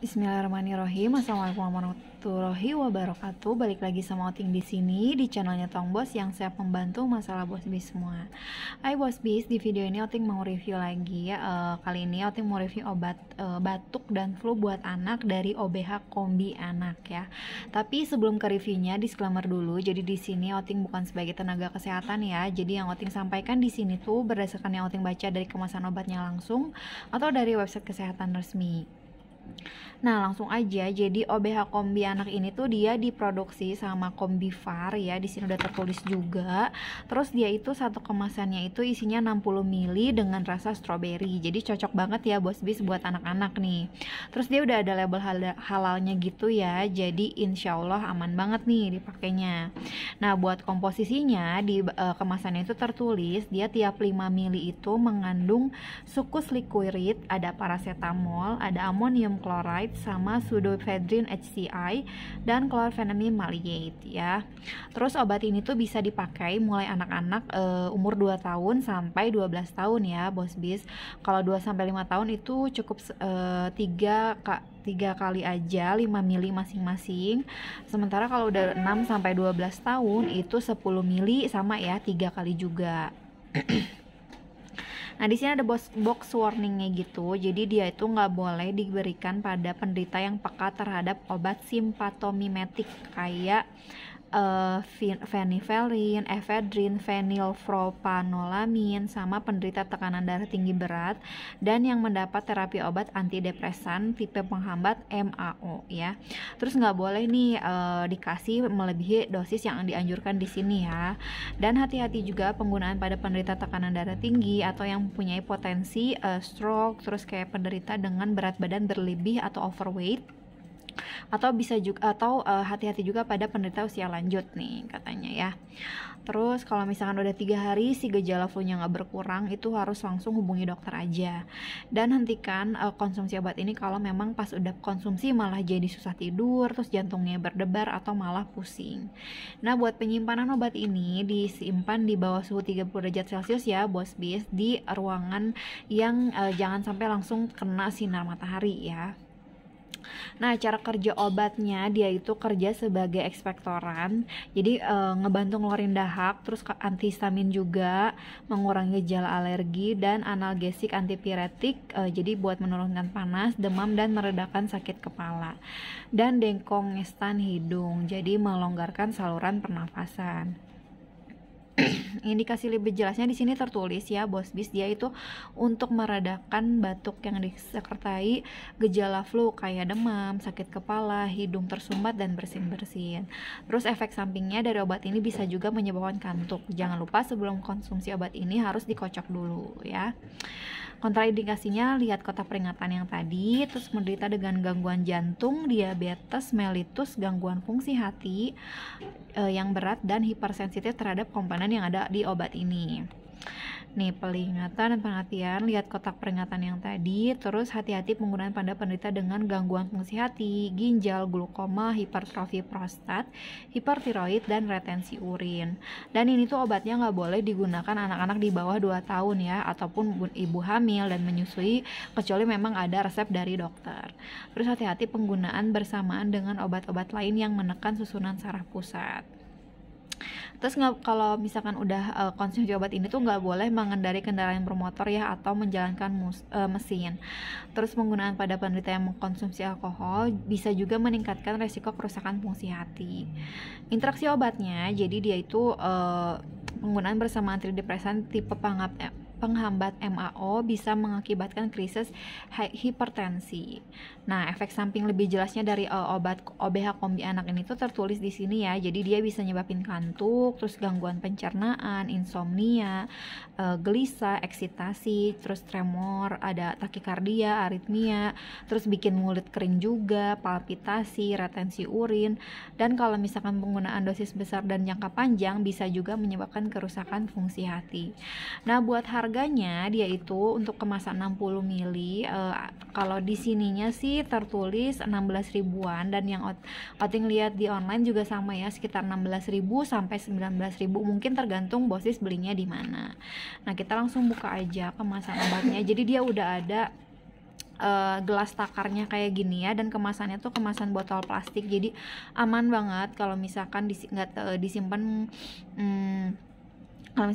Bismillahirrahmanirrahim. Assalamualaikum warahmatullahi wabarakatuh. Balik lagi sama Oting di sini di channelnya Tong Bos yang siap membantu masalah Bos Bis semua. Hai Bos Bis, di video ini Oting mau review lagi ya. Uh, kali ini Oting mau review obat uh, batuk dan flu buat anak dari OBH Kombi Anak ya. Tapi sebelum ke reviewnya disclaimer dulu. Jadi di sini Oting bukan sebagai tenaga kesehatan ya. Jadi yang Oting sampaikan di sini tuh berdasarkan yang Oting baca dari kemasan obatnya langsung atau dari website kesehatan resmi. Nah langsung aja, jadi OBH Kombi anak ini tuh dia diproduksi sama Kombi Far ya, di sini udah tertulis juga. Terus dia itu satu kemasannya itu isinya 60 ml dengan rasa strawberry, jadi cocok banget ya bos bis buat anak-anak nih. Terus dia udah ada label halal halalnya gitu ya, jadi insya Allah aman banget nih dipakainya. Nah buat komposisinya di uh, kemasannya itu tertulis dia tiap 5 ml itu mengandung sukus liquid ada paracetamol, ada amonium sodium chloride sama pseudoephedrine HCI dan chlorphenamine maleate ya. Terus obat ini tuh bisa dipakai mulai anak-anak e, umur 2 tahun sampai 12 tahun ya, Bos Bis. Kalau 2 sampai 5 tahun itu cukup e, 3 eh, ka, 3 kali aja 5 mili masing-masing. Sementara kalau udah 6 sampai 12 tahun itu 10 mili sama ya, 3 kali juga. Nah di sini ada box, box warningnya gitu, jadi dia itu nggak boleh diberikan pada penderita yang peka terhadap obat simpatomimetik kayak uh, eh, fenivalin, efedrin, fenilpropanolamin sama penderita tekanan darah tinggi berat dan yang mendapat terapi obat antidepresan tipe penghambat MAO ya. Terus nggak boleh nih uh, dikasih melebihi dosis yang dianjurkan di sini ya. Dan hati-hati juga penggunaan pada penderita tekanan darah tinggi atau yang mempunyai potensi uh, stroke terus kayak penderita dengan berat badan berlebih atau overweight atau bisa juga atau eh, hati-hati uh, juga pada penderita usia lanjut nih katanya ya. Terus kalau misalkan udah tiga hari si gejala flu-nya nggak berkurang itu harus langsung hubungi dokter aja dan hentikan uh, konsumsi obat ini kalau memang pas udah konsumsi malah jadi susah tidur terus jantungnya berdebar atau malah pusing. Nah buat penyimpanan obat ini disimpan di bawah suhu 30 derajat celcius ya bos bis di ruangan yang uh, jangan sampai langsung kena sinar matahari ya. Nah, cara kerja obatnya dia itu kerja sebagai ekspektoran. Jadi e, ngebantu ngeluarin dahak, terus antihistamin juga, mengurangi gejala alergi dan analgesik antipiretik. E, jadi buat menurunkan panas, demam dan meredakan sakit kepala. Dan dengkong dengkongestan hidung. Jadi melonggarkan saluran pernafasan indikasi lebih jelasnya di sini tertulis ya bos bis dia itu untuk meredakan batuk yang disertai gejala flu kayak demam, sakit kepala, hidung tersumbat dan bersin-bersin. Terus efek sampingnya dari obat ini bisa juga menyebabkan kantuk. Jangan lupa sebelum konsumsi obat ini harus dikocok dulu ya. Kontraindikasinya lihat kota peringatan yang tadi, terus menderita dengan gangguan jantung, diabetes melitus, gangguan fungsi hati e, yang berat dan hipersensitif terhadap komponen yang ada di obat ini nih peringatan dan perhatian. lihat kotak peringatan yang tadi terus hati-hati penggunaan pada penderita dengan gangguan fungsi hati ginjal glukoma hipertrofi prostat hipertiroid dan retensi urin dan ini tuh obatnya nggak boleh digunakan anak-anak di bawah 2 tahun ya ataupun ibu hamil dan menyusui kecuali memang ada resep dari dokter terus hati-hati penggunaan bersamaan dengan obat-obat lain yang menekan susunan saraf pusat Terus kalau misalkan udah uh, konsumsi obat ini tuh nggak boleh mengendari kendaraan bermotor ya atau menjalankan mus, uh, mesin. Terus penggunaan pada penderita yang mengkonsumsi alkohol bisa juga meningkatkan resiko kerusakan fungsi hati. Interaksi obatnya, jadi dia itu uh, penggunaan bersama antidepresan tipe pengap penghambat MAO bisa mengakibatkan krisis hipertensi. Nah, efek samping lebih jelasnya dari uh, obat OBH kombi anak ini tuh tertulis di sini ya. Jadi dia bisa nyebabin kantuk, terus gangguan pencernaan, insomnia, uh, gelisah, eksitasi, terus tremor, ada takikardia, aritmia, terus bikin mulut kering juga, palpitasi, retensi urin, dan kalau misalkan penggunaan dosis besar dan jangka panjang bisa juga menyebabkan kerusakan fungsi hati. Nah, buat harga harganya dia itu untuk kemasan 60 mili, uh, kalau di sininya sih tertulis 16 ribuan dan yang ot oting lihat di online juga sama ya sekitar 16 ribu sampai 19 ribu mungkin tergantung bosis belinya di mana. Nah, kita langsung buka aja kemasan obatnya. Jadi dia udah ada uh, gelas takarnya kayak gini ya dan kemasannya tuh kemasan botol plastik jadi aman banget kalau misalkan disi nggak disimpan hmm,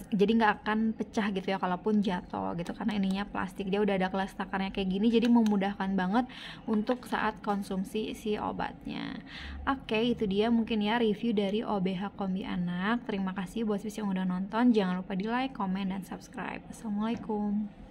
jadi nggak akan pecah gitu ya kalaupun jatuh gitu karena ininya plastik dia udah ada kelas takarnya kayak gini jadi memudahkan banget untuk saat konsumsi si obatnya oke itu dia mungkin ya review dari OBH Kombi Anak terima kasih buat yang udah nonton jangan lupa di like, comment, dan subscribe assalamualaikum